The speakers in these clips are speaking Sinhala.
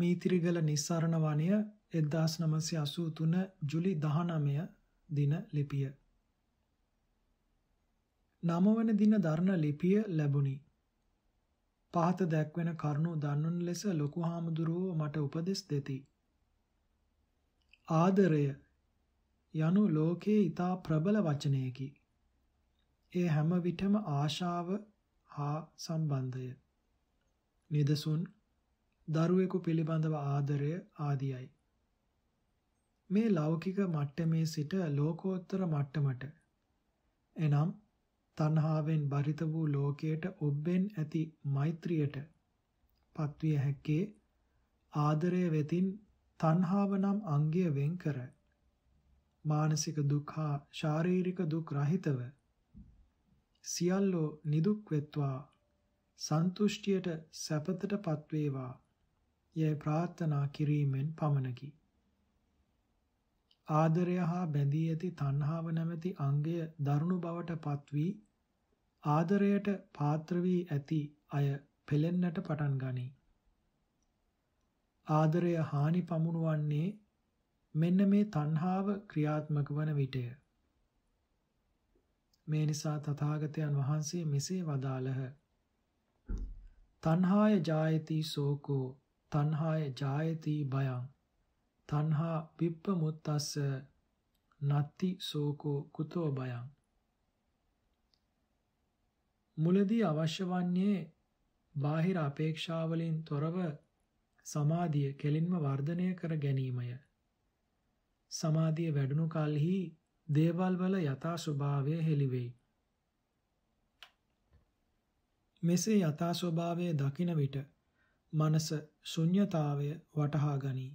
මේතිරිගල නිස්සාරණ වනය 1983 ජුලි 19 දින ලිපිය. නමවන දින ධර්ණ ලිපිය ලැබුණි. පහත දැක්වෙන කරුණු දන්වන ලෙස ලොකු හාමුදුරුවෝ මට උපදෙස් දෙති. ආදරය යනු ලෝකයේ ඊතා ප්‍රබල වචනයකි. ඒ හැම විටම ආශාව හා සම්බන්ධය. නිදසුන් දරුවෙකු පිළිබඳව ආදරය ආදියයි. මේ ලෞකික මට්ටමේ සිට ලෝකෝත්තර මට්ටමට එනම් තණ්හාවෙන් බරිත වූ ලෝකයට ඔබෙන් ඇති මෛත්‍රියට පත්විය හැක්කේ ආදරය වෙතින් තණ්හාව නම් අංගය වෙන් කර මානසික දුක් හා ශාරීරික දුක් රහිතව සියල්ලෝ නිදුක් වෙත්වා සන්තුෂ්ටියට සැපතට පත්වේවා යැයි ප්‍රාර්ථනා කිරීමෙන් පමණකි. ආදරය හා බැඳී ඇති තණ්හාව නැමැති අංගය දරුණු බවට පත්වී ආදරයට පාත්‍ර වී ඇති අය පෙලෙන්නට පටන් ගනී. ආදරය හානි පමුණුවන්නේ මෙන්න මේ තණ්හාව ක්‍රියාත්මක වන විටය. මේ නිසා තථාගතයන් වහන්සේ මෙසේ වදාළහ. තණ්හාය ජායති සෝකෝ තණ්හාය ජායති භයං තණ්හා විප්පමුත්තස්ස නත්ති සෝකෝ කුතෝ භයං මුලදී අවශ්‍ය වන්නේ බාහිර අපේක්ෂාවලින් තොරව සමාධිය කෙලින්ම වර්ධනය කර ගැනීමය සමාධිය වැඩුණු කලෙහි දේවල් වල යථා ස්වභාවය හෙළිවේ මෙසේ යථා ස්වභාවය දකින විට මනස ශුන්්‍යතාවය වටහා ගනී.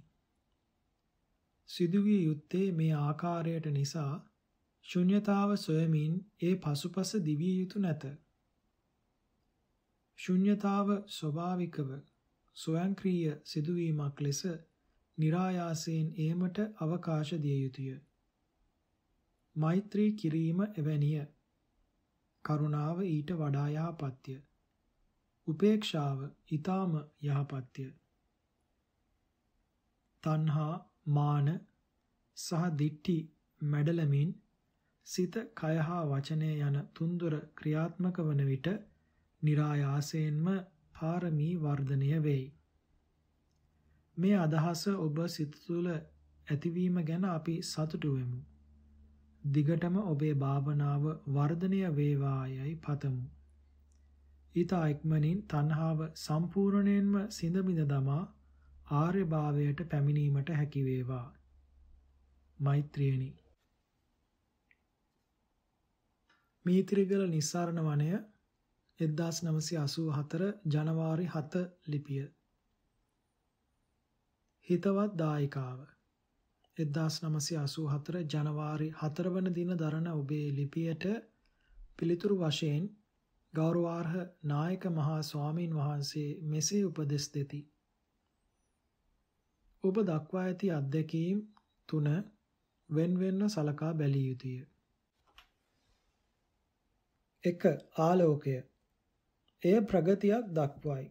සිදුවිය යුත්තේ මේ ආකාරයට නිසා ශුන්්‍යතාව සොයමින් ඒ පසුපස දිවිය යුතු නැත. ශුන්්‍යතාව ස්වභාවිකව ස්වයංක්‍රීය සිදුවීමක් ලෙස નિરાයාසයෙන් ඒමට අවකාශ දිය යුතුය. මෛත්‍රී කිරීම එවැනිය. කරුණාව ඊට වඩා යහපත්ය. උපේක්ෂාව ඊ타ම යහපත්ය. තණ්හා මාන සහ දිට්ඨි මැඩලමින් සිත කය හා වචනය යන තුන්දොර ක්‍රියාත්මක වන විට નિરાයාසයෙන්ම පාරමී වර්ධනය වෙයි. මේ අදහස ඔබ සිත තුළ ඇතිවීම ගැන අපි සතුටු වෙමු. දිගටම ඔබේ භාවනාව වර්ධනය වේවායයි පතමු. ඊතා ඉක්මනින් තණ්හාව සම්පූර්ණයෙන්ම සිඳ බිඳ දමා ආර්ය භාවයට පැමිණීමට හැකි වේවා. මෛත්‍රියනි. මීත්‍රිගල නිස්සාරණ වනය 1984 ජනවාරි 7 ලිපිය. හිතවත් දායකාව 1984 ජනවාරි 4 වන දින දරන ඔබේ ලිපියට පිළිතුරු වශයෙන් ගෞරවාර්හ නායක මහා ස්වාමීන් වහන්සේ මෙසේ උපදෙස් දෙති. ඔබ දක්වා ඇති අත්දැකීම් තුන වෙන්වෙන්ව සලකා බැලිය යුතුය. 1. ආලෝකය. එය ප්‍රගතියක් දක්වයි.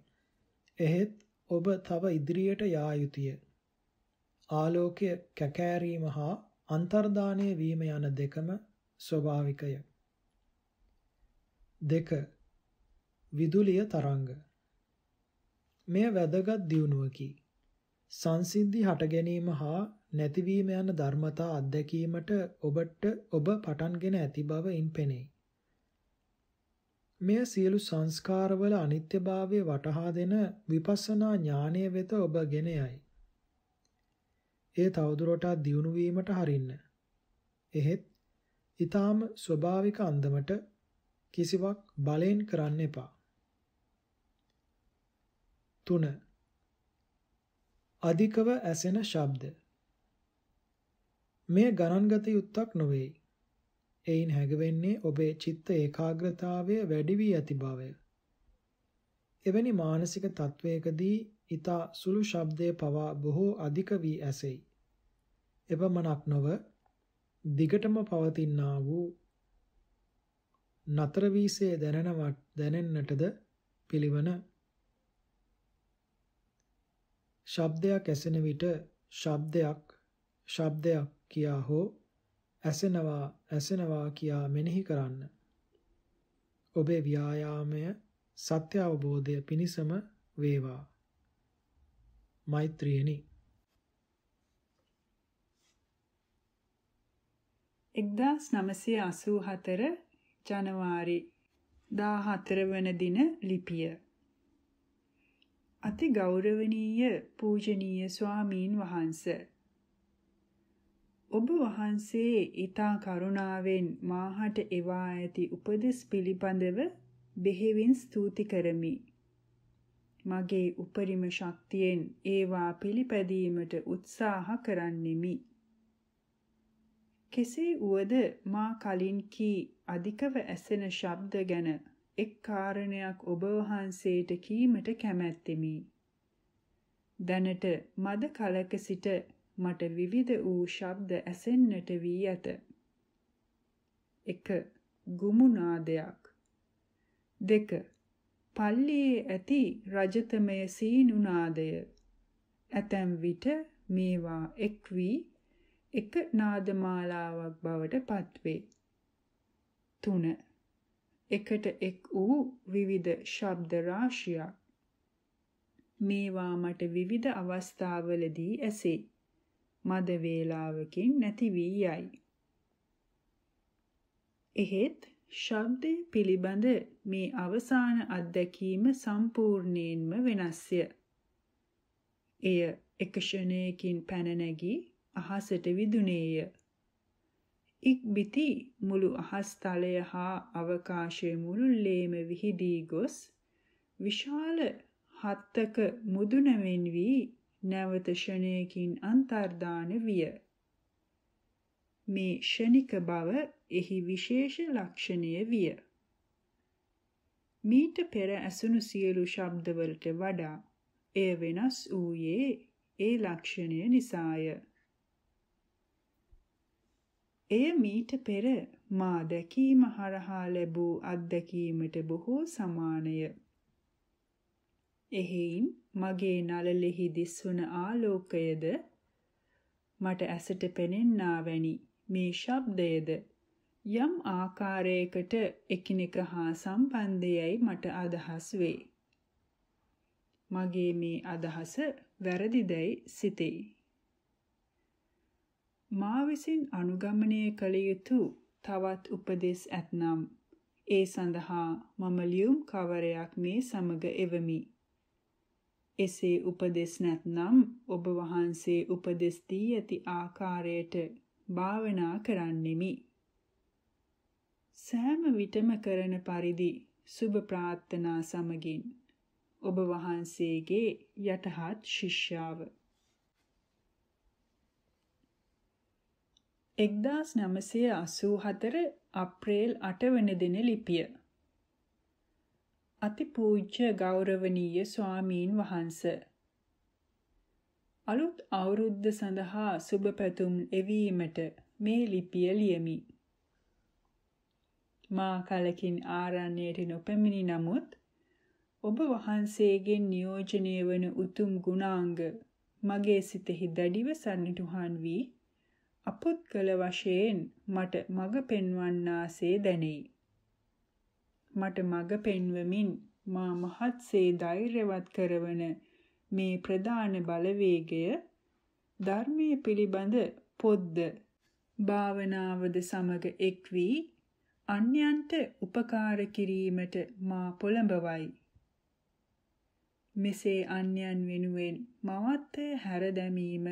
එහෙත් ඔබ තව ඉදිරියට යා යුතුය. ආලෝකය කැකෑරීම හා අන්තර්දානය වීම යන දෙකම ස්වභාවිකය. 2 විදුලිය තරංග මෙය වැදගත් දියුණුවකි සංසිද්ධි හට ගැනීම හා නැතිවීම යන ධර්මතා අත්දැකීමට ඔබට ඔබ පටන්ගෙන ඇති බවින් පෙනේ මෙය සියලු සංස්කාරවල අනිත්‍යභාවය වටහා දෙන විපස්සනා ඥානය වෙත ඔබ ගෙන යයි. ඒ තවදුරටත් දියුණු වීමට හරින්න. එහෙත් ඊටාම ස්වභාවික අන්දමට කිසිවක් බලෙන් කරන්න එපා. 3 අධිකව ඇසෙන ශබ්ද මේ ගණන්ගත යුත්තක් නොවේ. එයින් හැඟවෙන්නේ ඔබේ චිත්ත ඒකාග්‍රතාවය වැඩි වී ඇති බවය. එවැනි මානසික තත්වයකදී ඊතා සුළු ශබ්දයේ පවා බොහෝ අධික වී ඇසෙයි. එවමනක් නොව දිගටම පවතිනා වූ නතර වීසේ දැනෙනවත් දැනෙන්නටද පිළිවන ශබ්දයක් ඇසෙන විට ශබ්දයක් ශබ්දයක් කියා හෝ ඇසෙනවා ඇසෙනවා කියා මෙනෙහි කරන්න. ඔබේ ව්‍යායාමය සත්‍ය අවබෝධය පිණිසම වේවා. මෛත්‍රියනි 1984 ජනවාරි 14 වන දින ලිපිය අති ගෞරවනීය පූජනීය ස්වාමීන් වහන්ස ඔබ වහන්සේ ඊතා කරුණාවෙන් මාහට එවා ඇති උපදෙස් පිළිබඳව බෙහෙවින් ස්තුති කරමි මගේ උපරිම ශක්තියෙන් ඒවා පිළිපැදීමට උත්සාහ කරන්නෙමි කෙසේ වුවද මා කලින් කී අධිකව ඇසෙන ශබ්ද ගැන එක් කාරණයක් ඔබ වහන්සේට කීමට කැමැත්තෙමි. දැනට මද කලක සිට මට විවිධ වූ ශබ්ද ඇසෙන්නට වී ඇත. 1. ගුමුනාදයක් 2. පල්ලියේ ඇති රජතමය සීනුනාදය ඇතැම් විට මේවා එක් වී එක නාදමාලාවක් බවට පත්වේ. 3. එකට එක් වූ විවිධ ශබ්ද රාශියක්. මේවා මට විවිධ අවස්ථාවලදී ඇසේ. මද වේලාවකින් නැති වී යයි. එහෙත් ශබ්දය පිළිබඳ මේ අවසාන අත්දැකීම සම්පූර්ණයෙන්ම වෙනස්ය. එය එක ක්ෂණයකින් පැන නැගී අහසට විදුනේය. ඉක්බිති මුළු අහස් තලය හා අවකාශය මුළුල්ලේම විහිදී ගොස් විශාල හත්තක මුදුන මෙන් වී නැවත ෂණයකින් අන්තර්දාන විය. මේ ෂණික බව එහි විශේෂ ලක්ෂණය විය. මීට පෙර ඇසුණු සියලු ශබ්දවලට වඩා එය වෙනස් වූයේ ඒ ලක්ෂණය නිසාය. එය මීට පෙර මා දැකීම හරහා ලැබූ අත්දැකීමට බොහෝ සමානය. එහෙයින් මගේ නළලෙහි දිස්වන ආලෝකයද මට ඇසට පෙනෙන්නා වැනි මේ ශබ්දයද යම් ආකාරයකට එකිනෙක හා සම්බන්ධයයි මට අදහස් වේ. මගේ මේ අදහස වැරදිදයි සිතේ. මා විසින් අනුගමනය කළ යුතු තවත් උපදෙස් ඇතනම් ඒ සඳහා මම ලියුම් කවරයක් මේ සමග එවමි. එසේ උපදෙස් නැත්නම් ඔබ වහන්සේ උපදෙස් දී ඇති ආකාරයට භාවනා කරන්නෙමි. සෑම විටම කරන පරිදි සුබ ප්‍රාර්ථනා සමගින් ඔබ වහන්සේගේ යටහත් ශිෂ්‍යාව 1984 අප්‍රේල් 8 වෙනිදින ලිපිය අතිපූජ්‍ය ගෞරවනීය ස්වාමීන් වහන්ස අලුත් අවුරුද්ද සඳහා සුබ පැතුම් එවීමට මේ ලිපිය ලියමි මා කලකින් ආරණ්‍යයට නොපැමිණි නමුත් ඔබ වහන්සේගෙන් නියෝජනය වන උතුම් ගුණාංග මගේ සිතෙහි දැඩිව සන්නිටුහන් වී අපොත්කල වශයෙන් මට මඟ පෙන්වන්නාසේ දැනෙයි. මට මඟ පෙන්වමින් මා මහත්සේ ධෛර්යවත් කරවන මේ ප්‍රධාන බලවේගය ධර්මයේ පිළිබඳ පොද්ද භාවනාවද සමග එක් වී අන්‍යයන්ට උපකාර කිරීමට මා පොළඹවයි. මෙසේ අන්‍යයන් වෙනුවෙන් මවත්ය හැර දැමීම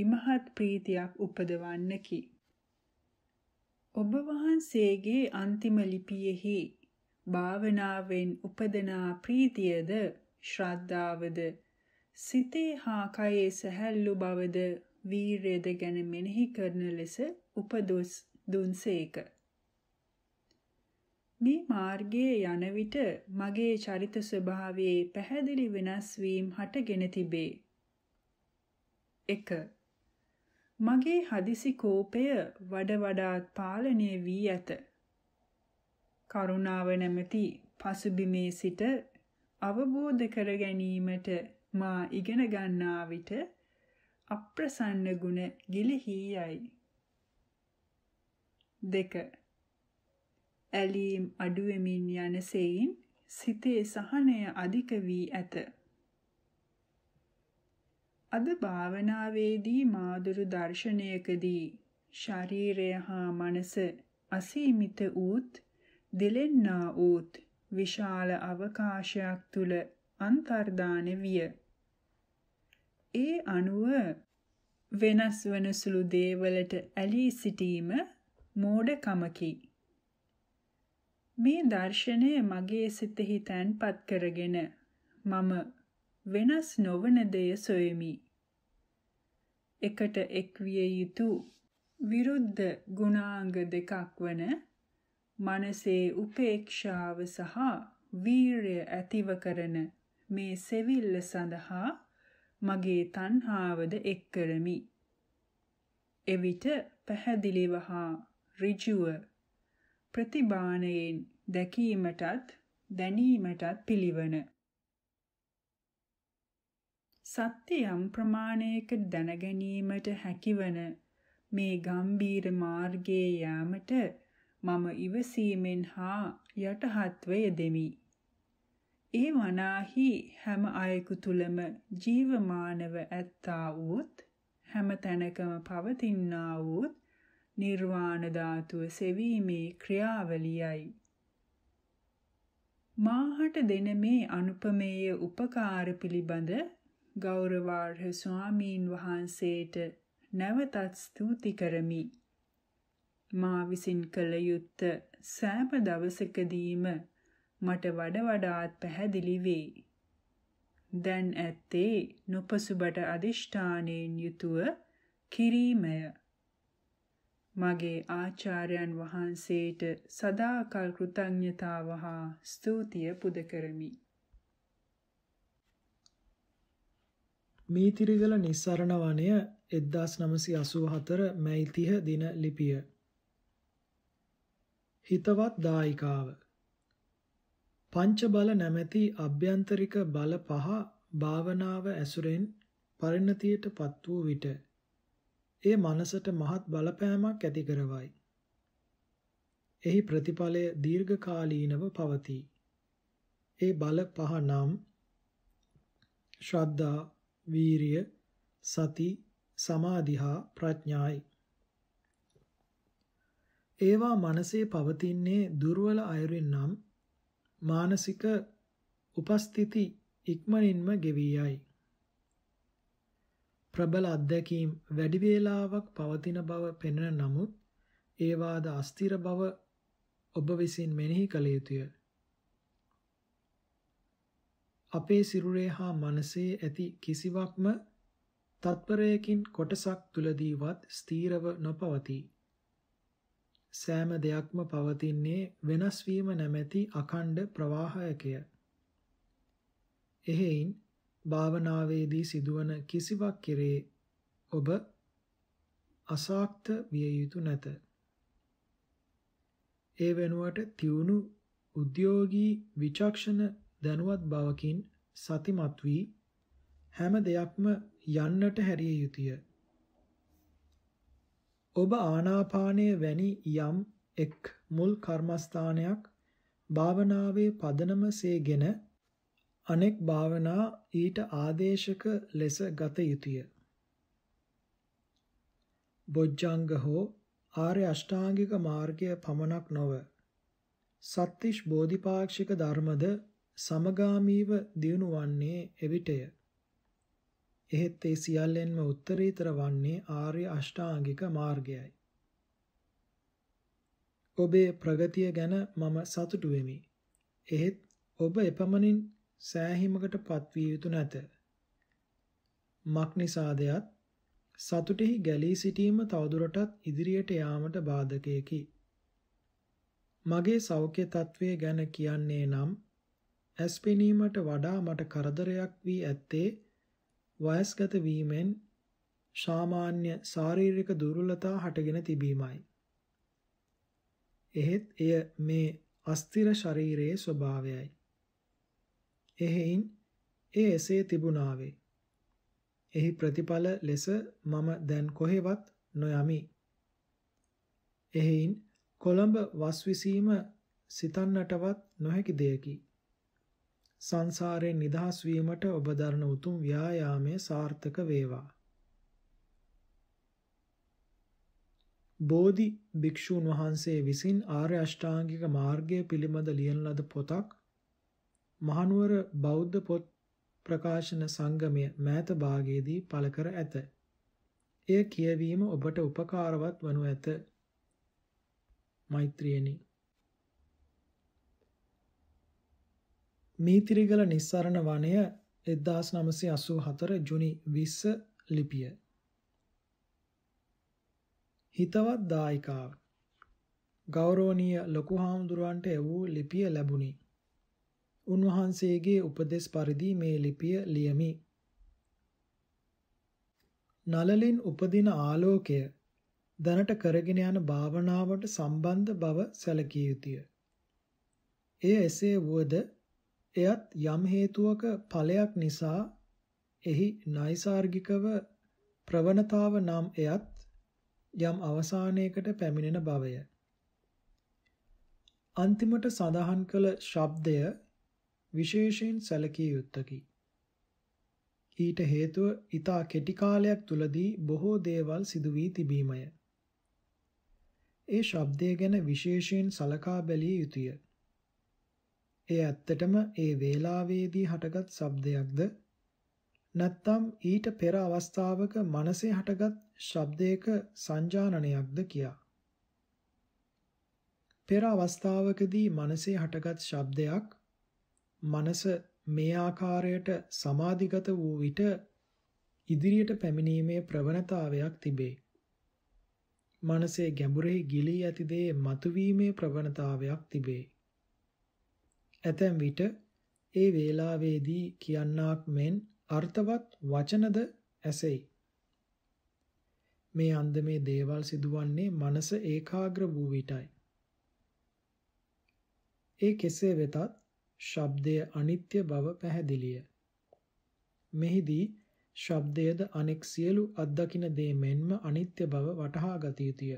ඉමහත් ප්‍රීතියක් උපදවන්නකි. ඔබ වහන්සේගේ අන්තිම ලිපියෙහි භාවනාවෙන් උපදනා ප්‍රීතියද ශ්‍රද්ධාවද සිතේ හා කයේ සැහැල්ලු බවද වීරයද ගැන මෙනෙහි කරන ලෙස උපදොස් දුන්සේක. මේ මාර්ගයේ යන විට මගේ චරිත ස්වභාවයේ පැහැදිලි වෙනස් වීම හටගෙන තිබේ. 1 මගේ හදිසි කෝපය වඩ වඩාත් පාලනය වී ඇත. කරුණාව නැමැති පසුබිමේ සිට අවබෝධ කර ගැනීමට මා ඉගෙන ගන්නා විට අප්‍රසන්න ගුණ ගිලිහි යයි. දෙක ඇලීම් අඩුවෙමින් යන සෙයින් සිතේ සහනය අධික වී ඇත. අද භාවනාවේදී මාදුරු දර්ශනයකදී ශරීරය හා මනස අසීමිත ඌත් දෙලෙන්නා ඌත් විශාල අවකාශයක් තුල අන්තර්දාන විය. ඒ අනුව වෙනස් වන සුළු දේවලට ඇලී සිටීම මෝඩකමකි. මේ දර්ශනය මගේ සිතෙහි තැන්පත් කරගෙන මම වෙනස් නොවන දෙය සොයමි. එකට එක්විය යුතු විරුද්ධ ගුණාංග දෙකක් වන මනසේ උපේක්ෂාව සහ වීරය ඇතිව කරන මේ සෙවිල්ල සඳහා මගේ තණ්හාවද එක් කරමි. එවිට පැහැදිලිව හා ඍජුව ප්‍රතිබාණයෙන් දැකීමටත් දැනීමටත් පිළිවන. සත්‍ය යම් ප්‍රමාණයක දැනගැනීමට හැකිවන මේ ගම්බීර මාර්ගයේ යාමට මම ඉවසීමෙන් හා යටහත්ව යෙදෙමි. ඒ වනාහි හැම අයෙකු තුලම ජීවමානව ඇත්තා වූත් හැම තැනකම පවතිනා වූත් නිර්වාණ ධාතුව සෙවීමේ ක්‍රියාවලියයි. මාහට දෙන මේ අනුපමේය උපකාර පිළිබඳ ගෞරවාර්හ ස්වාමීන් වහන්සේට නැවතත් ස්තුති කරමි. මා විසින් කළ යුත්ත සෑම දවසකදීම මට වඩ වඩාත් පැහැදිලි වේ. දැන් ඇත්තේ නොපසුබට අදිෂ්ඨානයෙන් යුතුව කිරීමය. මගේ ආචාර්යයන් වහන්සේට සදාකල් කෘතඥතාව හා ස්තුතිය පුද කරමි. මීතිරිගල නිස්සරණ වනය 1984 මැයි 30 දින ලිපිය හිතවත් දායිකාව පංච බල නැමැති අභ්‍යන්තරික බල පහ භාවනාව ඇසුරෙන් පරිණතියට පත් වූ විට ඒ මනසට මහත් බලපෑමක් ඇති කරවයි. එහි ප්‍රතිඵලය දීර්ඝකාලීනව පවතී. ඒ බල පහ නම් ශ්‍රද්ධා, වීරිය, සති, සමාධි හා ප්‍රඥායි. ඒවා මනසේ පවතින්නේ දුර්වල අයුරින් නම් මානසික උපස්ථಿತಿ ඉක්මනින්ම ගෙවී යයි. ප්‍රබල අත්දැකීම් වැඩි වේලාවක් පවතින බව පෙනෙන නමුත් ඒවාද අස්තිර බව ඔබ විසින් මෙනෙහි කළ යුතුය. අපේ සිරුරේ හා මනසේ ඇති කිසිවක්ම තත්පරයකින් කොටසක් තුලදීවත් ස්ථීරව නොපවතී. සෑම දෙයක්ම පවතින්නේ වෙනස් වීම නැමැති අඛණ්ඩ ප්‍රවාහයකය. එහෙයින් භාවනාවේදී සිදුවන කිසිවක් කෙරේ ඔබ අසාක්ත විය යුතු නැත. ඒ වෙනුවට තියුණු උද්‍යෝගී විචක්ෂණ දැනුවත් බවකින් සතිමත් වී හැම දෙයක්ම යන්නට හැරිය යුතුය. ඔබ ආනාපානය වැනි යම් එක් මුල් කර්මස්ථානයක් භාවනාවේ පදනම සේගෙන අනෙක් භාවනා ඊට ආදේශක ලෙස ගත යුතුය. බොජ්ජංග හෝ ආර්ය අෂ්ටාංගික මාර්ගය පමණක් නොව සත්‍තිෂ් බෝධිපාක්ෂික ධර්මද සමගාමීව දියුණු වන්නේ එවිටය. එහෙත් ඒ සියල්ලෙන්ම උත්තරීතර වන්නේ ආර්ය අෂ්ටාංගික මාර්ගයයි. ඔබේ ප්‍රගතිය ගැන මම සතුටු වෙමි. එහෙත් ඔබ එපමණින් සෑහීමකට පත්විය යුතු නැත. මක්නිසාදයත් සතුටෙහි ගැලී සිටීම තවදුරටත් ඉදිරියට යාමට බාධකයකි. මගේ සෞඛ්‍ය තත්ත්වය ගැන කියන්නේ නම් ඇස් පෙනීමට වඩා මට කරදරයක් වී ඇත්තේ වයස්ගත වීමෙන් සාමාන්‍ය ශාරීරික දුර්වලතා හටගෙන තිබීමයි. එහෙත් එය මේ අස්තිර ශරීරයේ ස්වභාවයයි. එහෙයින් ඒ එසේ තිබුණාවේ. එහි ප්‍රතිඵල ලෙස මම දැන් කොහෙවත් නොයමි. එහෙයින් කොළඹ වස්විසීම සිතන්නටවත් නොහැකි දෙයකි. සංසාරයෙන් නිදහස් වීමට ඔබ දරන උතුම් ව්‍යායාමයේ සාර්ථක වේවා. බෝධි භික්ෂූන් වහන්සේ විසින් ආර්ය අෂ්ටාංගික මාර්ගය පිළිබඳ ලියන ලද පොතක් මහනුවර බෞද්ධ පොත් ප්‍රකාශන සංගමය මෑත භාගයේදී පළ කර ඇත. එය කියවීම ඔබට උපකාරවත් වනු ඇත. මෛත්‍රියනි මීතිරිගල නිස්සරණ වනය 1984 ජුනි 20 ලිපිය හිතවත් දායිකාව ගෞරවනීය ලොකු හාමුදුරුවන්ට එවූ ලිපිය ලැබුණි උන්වහන්සේගේ උපදෙස් පරිදි මේ ලිපිය ලියමි නලලින් උපදින ආලෝකය දැනට කරගෙන යන භාවනාවට සම්බන්ධ බව සැලකිය යුතුය. එය එසේ වුවද එයත් යම් හේතුවක ඵලයක් නිසා එහි නයිසાર્ගිකව ප්‍රවණතාව නම් එයත් යම් අවසානයකට පැමිණෙන බවය. අන්තිමට සඳහන් කළ ශබ්දය විශේෂයෙන් සැලකිය යුත්තකි. ඊට හේතුව ඊතා කෙටි කාලයක් තුලදී බොහෝ දේවල් සිදු වී තිබීමය. ඒ ශබ්දය ගැන විශේෂයෙන් සලකා බැලිය යුතුය. එය ඇත්තටම ඒ වේලාවේදී හටගත් ශබ්දයක්ද නැත්නම් ඊට පෙර අවස්ථාවක මනසේ හටගත් ශබ්දයක සංජානනයක්ද කියා. පෙර අවස්ථාවකදී මනසේ හටගත් ශබ්දයක් මනස මේ ආකාරයට සමාධිගත වූ විට ඉදිරියට පැමිණීමේ ප්‍රවණතාවයක් තිබේ. මනසේ ගැඹුරෙහි ගිලී ඇති දේ මතුවීමේ ප්‍රවණතාවයක් තිබේ. ඇතැම් විට ඒ වේලාවේදී කියන්නාක් මෙන් අර්ථවත් වචනද ඇසෙයි. මේ අන්දමේ දේවල් සිදුවන්නේ මනස ඒකාග්‍ර වූ විටයි. ඒ කෙසේ වෙතත් ශබ්දය අනිත්‍ය බව පැහැදිලිය. මෙහිදී ශබ්දයේද අනෙක් සියලු අත්දකින දේ මෙන්ම අනිත්‍ය බව වටහා ගත යුතුය.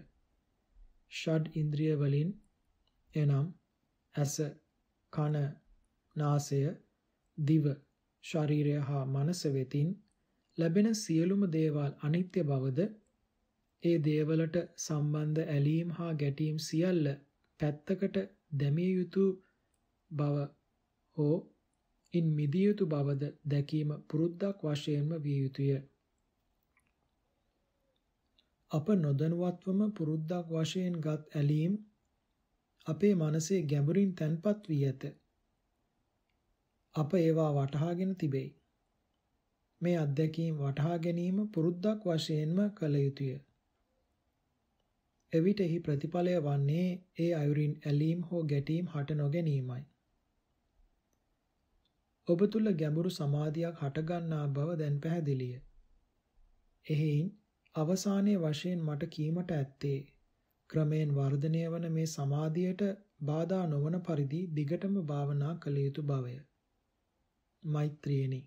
ෂඩ් ඉන්ද්‍රිය වලින් එනම් ඇස කන, නාසය, දිව, ශරීරය හා මනස වෙතින් ලැබෙන සියලුම දේවල් අනිත්‍ය බවද ඒ දේවලට සම්බන්ධ ඇලීම් හා ගැටීම් සියල්ල පැත්තකට දැමිය යුතු බව හෝ ඉන් මිදිය යුතු බවද දැකීම පුරුද්දක් වශයෙන්ම විය යුතුය. අප නොදනුවත්වම පුරුද්දක් වශයෙන් ගත් ඇලීම් අපේ මනසේ ගැඹුරින් තැන්පත් වී ඇත. අප ඒවා වටහාගෙන තිබේ. මේ අත්දැකීම් වටහා ගැනීම පුරුද්දක් වශයෙන්ම කළ යුතුය. එවිට එහි ප්‍රතිඵලය වන්නේ ඒ අයුරින් ඇලීම් හෝ ගැටීම් හට නොගැනීමයි. ඔබ තුල ගැඹුරු සමාධියක් හටගන්නා බව දැන් පැහැදිලිය. එහෙයින් අවසානයේ වශයෙන් මට කීමට ඇත්තේ ක්‍රමයෙන් වර්ධනය වන මේ සමාධියට බාධා නොවන පරිදි දිගටම භාවනා කළ යුතු බවය. මෛත්‍රියනේ